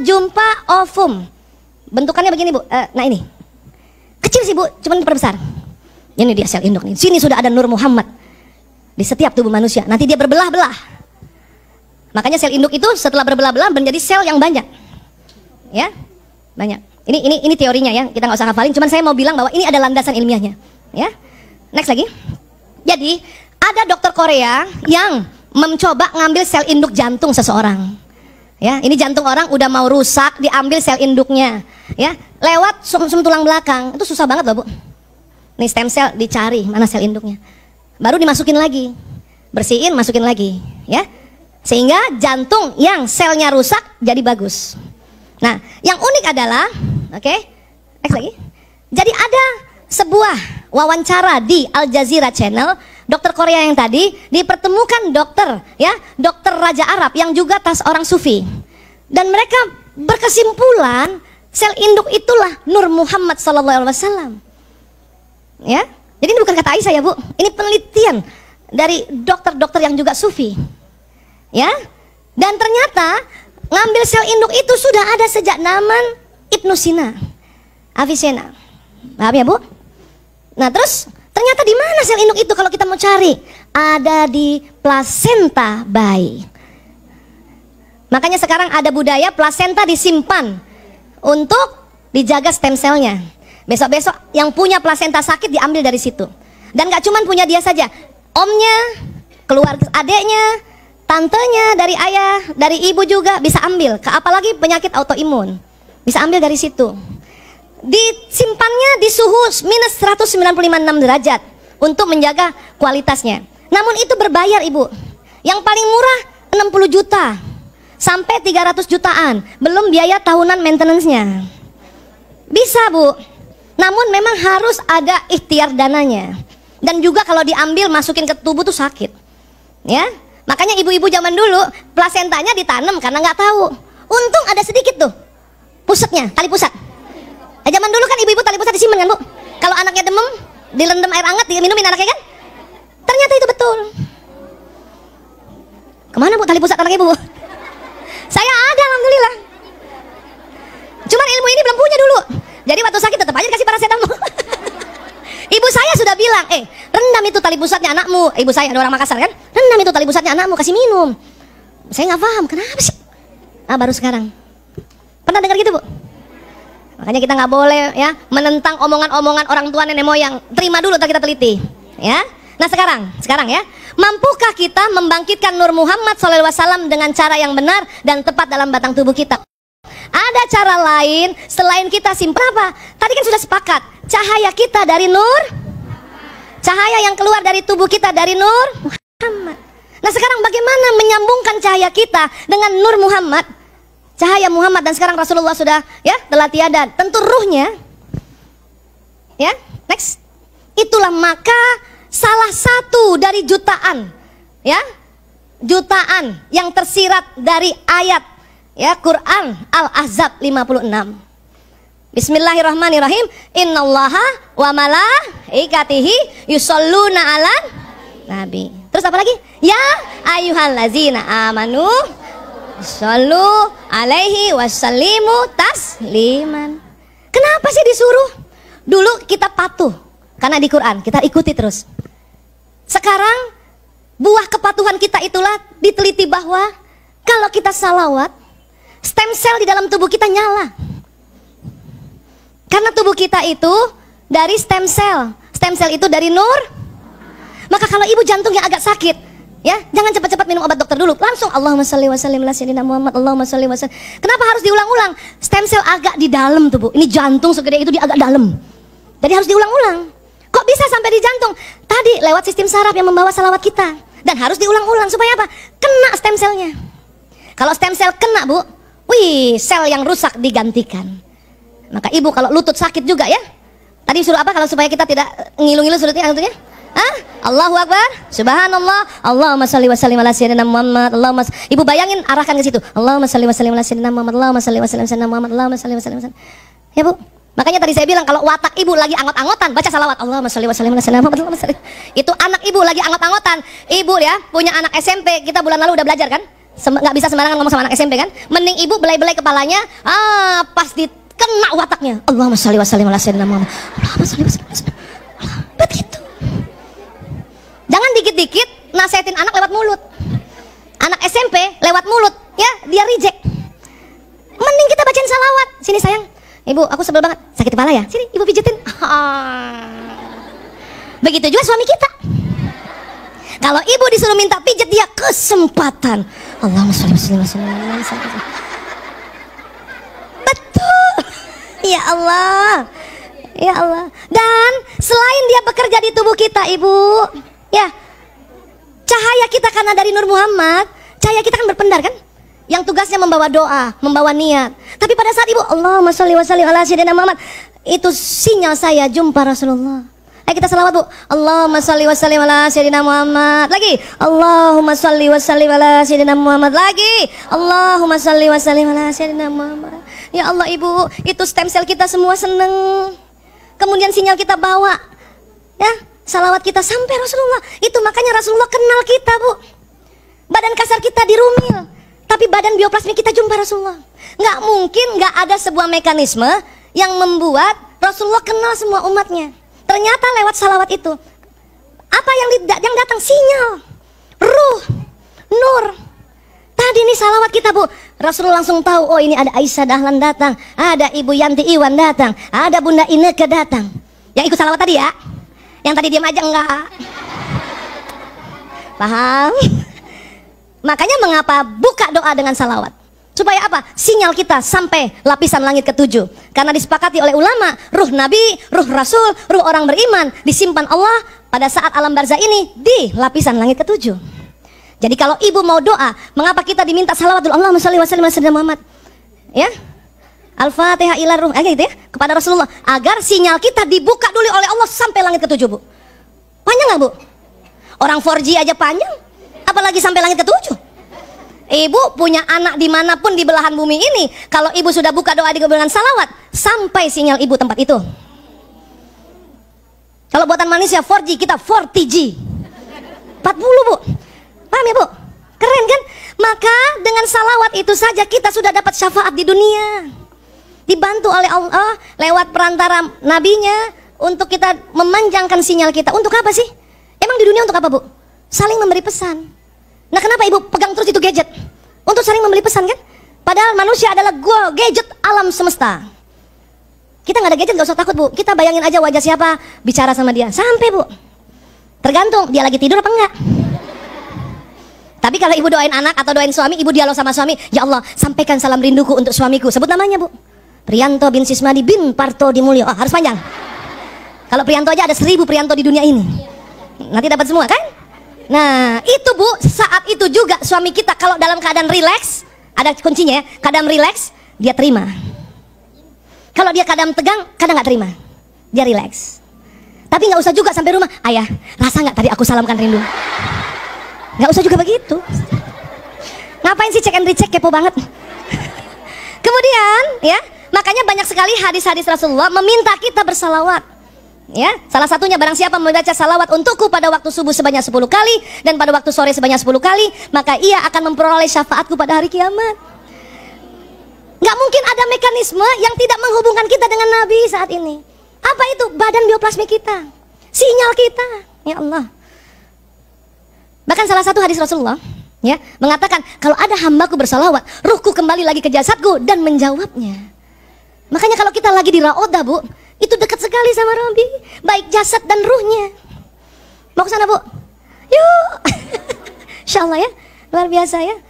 jumpa ovum. Bentukannya begini bu, uh, nah ini. Kecil sih bu, cuman diperbesar. Ini dia sel induk nih. Sini sudah ada Nur Muhammad. Di setiap tubuh manusia. Nanti dia berbelah-belah. Makanya sel induk itu setelah berbelah-belah menjadi sel yang banyak. Ya, banyak. Ini ini ini teorinya ya, kita nggak usah hafalin. Cuman saya mau bilang bahwa ini ada landasan ilmiahnya. Ya, next lagi. Jadi ada dokter Korea yang mencoba ngambil sel induk jantung seseorang ya ini jantung orang udah mau rusak diambil sel induknya ya lewat sum, sum tulang belakang itu susah banget loh bu ini stem cell dicari mana sel induknya baru dimasukin lagi bersihin masukin lagi ya sehingga jantung yang selnya rusak jadi bagus nah yang unik adalah oke okay, lagi jadi ada sebuah wawancara di Al Jazeera Channel dokter Korea yang tadi dipertemukan dokter ya dokter Raja Arab yang juga tas orang Sufi dan mereka berkesimpulan sel induk itulah Nur Muhammad Sallallahu Alaihi Wasallam ya jadi ini bukan kata Aisyah ya bu ini penelitian dari dokter-dokter yang juga Sufi ya dan ternyata ngambil sel induk itu sudah ada sejak zaman Ibnu Sina Avicenna paham ya bu nah terus Ternyata di mana sel induk itu kalau kita mau cari? Ada di plasenta bayi. Makanya sekarang ada budaya plasenta disimpan untuk dijaga stem cellnya. Besok-besok yang punya plasenta sakit diambil dari situ. Dan gak cuman punya dia saja, omnya, keluar adiknya, tantenya dari ayah, dari ibu juga bisa ambil. Apalagi penyakit autoimun bisa ambil dari situ disimpannya di suhu minus 195,6 derajat untuk menjaga kualitasnya. Namun itu berbayar ibu. Yang paling murah 60 juta sampai 300 jutaan, belum biaya tahunan maintenance-nya. Bisa bu, namun memang harus ada ikhtiar dananya. Dan juga kalau diambil masukin ke tubuh tuh sakit. Ya, makanya ibu-ibu zaman dulu plasentanya ditanam karena nggak tahu. Untung ada sedikit tuh pusatnya, tali pusat. direndam air hangat diminumin anaknya kan ternyata itu betul kemana bu tali pusat anak ibu saya ada alhamdulillah cuman ilmu ini belum punya dulu jadi waktu sakit tetap aja kasih paracetamol ibu saya sudah bilang eh rendam itu tali pusatnya anakmu ibu saya ada orang Makassar kan rendam itu tali pusatnya anakmu kasih minum saya nggak paham kenapa sih ah baru sekarang pernah dengar gitu bu Makanya kita nggak boleh ya menentang omongan-omongan orang tua nenek moyang. Terima dulu kita teliti, ya. Nah sekarang, sekarang ya, mampukah kita membangkitkan Nur Muhammad SAW dengan cara yang benar dan tepat dalam batang tubuh kita? Ada cara lain selain kita simpan apa? Tadi kan sudah sepakat, cahaya kita dari Nur, cahaya yang keluar dari tubuh kita dari Nur Muhammad. Nah sekarang bagaimana menyambungkan cahaya kita dengan Nur Muhammad? cahaya Muhammad dan sekarang Rasulullah sudah ya telah tiada. Tentu ruhnya ya. Next. Itulah maka salah satu dari jutaan ya jutaan yang tersirat dari ayat ya Quran Al-Ahzab 56. Bismillahirrahmanirrahim. Innallaha wa malaikatihi yusalluna ala nabi. Terus apa lagi? Ya lazina amanu Sallu alaihi wasallimu tasliman. Kenapa sih disuruh? Dulu kita patuh karena di Quran kita ikuti terus. Sekarang buah kepatuhan kita itulah diteliti bahwa kalau kita salawat, stem cell di dalam tubuh kita nyala. Karena tubuh kita itu dari stem cell. Stem cell itu dari nur. Maka kalau ibu jantungnya agak sakit, Ya, jangan cepat-cepat minum obat dokter dulu. Langsung Allahumma salli wa sallim la sayyidina Muhammad. Allahumma salli wa sallim. Kenapa harus diulang-ulang? Stem cell agak di dalam tubuh. Ini jantung segede itu di agak dalam. Jadi harus diulang-ulang. Kok bisa sampai di jantung? Tadi lewat sistem saraf yang membawa salawat kita. Dan harus diulang-ulang supaya apa? Kena stem cellnya. Kalau stem cell kena, Bu, wih, sel yang rusak digantikan. Maka ibu kalau lutut sakit juga ya. Tadi suruh apa kalau supaya kita tidak ngilu-ngilu sudutnya maksudnya? Hah? Allahu Akbar. Subhanallah. Allahumma salli wa sallim ala sayyidina Muhammad. Allahumma Ibu bayangin arahkan ke situ. Allahumma salli wa sallim ala sayyidina Muhammad. Allahumma salli wa sallim ala sayyidina Muhammad. Allahumma salli wa sallim Ya, Bu. Makanya tadi saya bilang kalau watak ibu lagi angot-angotan baca salawat Allahumma salli wa sallim ala sayyidina Muhammad. Allahumma Itu anak ibu lagi angot-angotan. Ibu ya, punya anak SMP, kita bulan lalu udah belajar kan? nggak bisa sembarangan ngomong sama anak SMP kan? Mending ibu belai-belai kepalanya, ah pas dikena wataknya. Allahumma salli wa sallim ala sayyidina Muhammad. Allahumma salli wa dikit-dikit nasehatin anak lewat mulut anak SMP lewat mulut ya dia reject mending kita bacain salawat sini sayang ibu aku sebel banget sakit kepala ya sini ibu pijetin begitu juga suami kita kalau ibu disuruh minta pijet dia kesempatan Allahumma betul ya Allah ya Allah dan selain dia bekerja di tubuh kita ibu ya Cahaya kita karena dari Nur Muhammad, cahaya kita kan berpendar kan? Yang tugasnya membawa doa, membawa niat. Tapi pada saat ibu, Allah, masalli wa salli ala sayyidina Muhammad, itu sinyal saya jumpa Rasulullah. Ayo kita selawat bu. Allahumma sholli wa sallim ala sayyidina Muhammad. Lagi. Allahumma salli wa sallim ala sayyidina Muhammad. Lagi. Allahumma salli wa sallim ala sayyidina Muhammad. Ya Allah ibu, itu stem cell kita semua seneng. Kemudian sinyal kita bawa. Ya, salawat kita sampai Rasulullah. Itu makanya Rasulullah kenal kita, Bu. Badan kasar kita dirumil, tapi badan bioplasmi kita jumpa Rasulullah. Nggak mungkin nggak ada sebuah mekanisme yang membuat Rasulullah kenal semua umatnya. Ternyata lewat salawat itu. Apa yang, yang datang? Sinyal, ruh, nur. Tadi ini salawat kita bu, Rasulullah langsung tahu, oh ini ada Aisyah Dahlan datang, ada Ibu Yanti Iwan datang, ada Bunda Ineke datang. Yang ikut salawat tadi ya yang tadi diam aja enggak paham makanya mengapa buka doa dengan salawat supaya apa sinyal kita sampai lapisan langit ketujuh karena disepakati oleh ulama ruh nabi ruh rasul ruh orang beriman disimpan Allah pada saat alam barza ini di lapisan langit ketujuh jadi kalau ibu mau doa mengapa kita diminta salawatul Allah salli wa sallim Muhammad ya Al-Fatihah ila ruh, eh, gitu ya, kepada Rasulullah agar sinyal kita dibuka dulu oleh Allah sampai langit ketujuh, Bu. Panjang nggak, Bu? Orang 4G aja panjang, apalagi sampai langit ketujuh. Ibu punya anak dimanapun di belahan bumi ini, kalau ibu sudah buka doa di dengan salawat, sampai sinyal ibu tempat itu. Kalau buatan manusia 4G, kita 40G. 40, Bu. Paham ya, Bu? Keren kan? Maka dengan salawat itu saja kita sudah dapat syafaat di dunia dibantu oleh Allah lewat perantara nabinya untuk kita memanjangkan sinyal kita. Untuk apa sih? Emang di dunia untuk apa, Bu? Saling memberi pesan. Nah, kenapa Ibu pegang terus itu gadget? Untuk saling memberi pesan kan? Padahal manusia adalah gua gadget alam semesta. Kita nggak ada gadget nggak usah takut bu. Kita bayangin aja wajah siapa bicara sama dia sampai bu. Tergantung dia lagi tidur apa enggak. Tapi kalau ibu doain anak atau doain suami, ibu dialog sama suami, ya Allah sampaikan salam rinduku untuk suamiku. Sebut namanya bu. Prianto bin Sismadi bin Parto di Mulyo. Oh, ah, harus panjang. Kalau Prianto aja ada seribu Prianto di dunia ini. Nanti dapat semua kan? Nah, itu Bu, saat itu juga suami kita kalau dalam keadaan rileks, ada kuncinya ya, keadaan rileks, dia terima. Kalau dia keadaan tegang, kadang nggak terima. Dia rileks. Tapi nggak usah juga sampai rumah, ayah, rasa nggak tadi aku salamkan rindu? Nggak usah juga begitu. Ngapain sih cek and recheck kepo banget? Kemudian, ya, Makanya banyak sekali hadis-hadis Rasulullah meminta kita bersalawat. Ya, salah satunya barang siapa membaca salawat untukku pada waktu subuh sebanyak 10 kali dan pada waktu sore sebanyak 10 kali, maka ia akan memperoleh syafaatku pada hari kiamat. Gak mungkin ada mekanisme yang tidak menghubungkan kita dengan Nabi saat ini. Apa itu? Badan bioplasmi kita. Sinyal kita. Ya Allah. Bahkan salah satu hadis Rasulullah ya mengatakan kalau ada hambaku bersalawat, ruhku kembali lagi ke jasadku dan menjawabnya. Makanya kalau kita lagi di Raoda bu, itu dekat sekali sama Robi, baik jasad dan ruhnya. Mau ke sana bu? Yuk, insya Allah ya, luar biasa ya.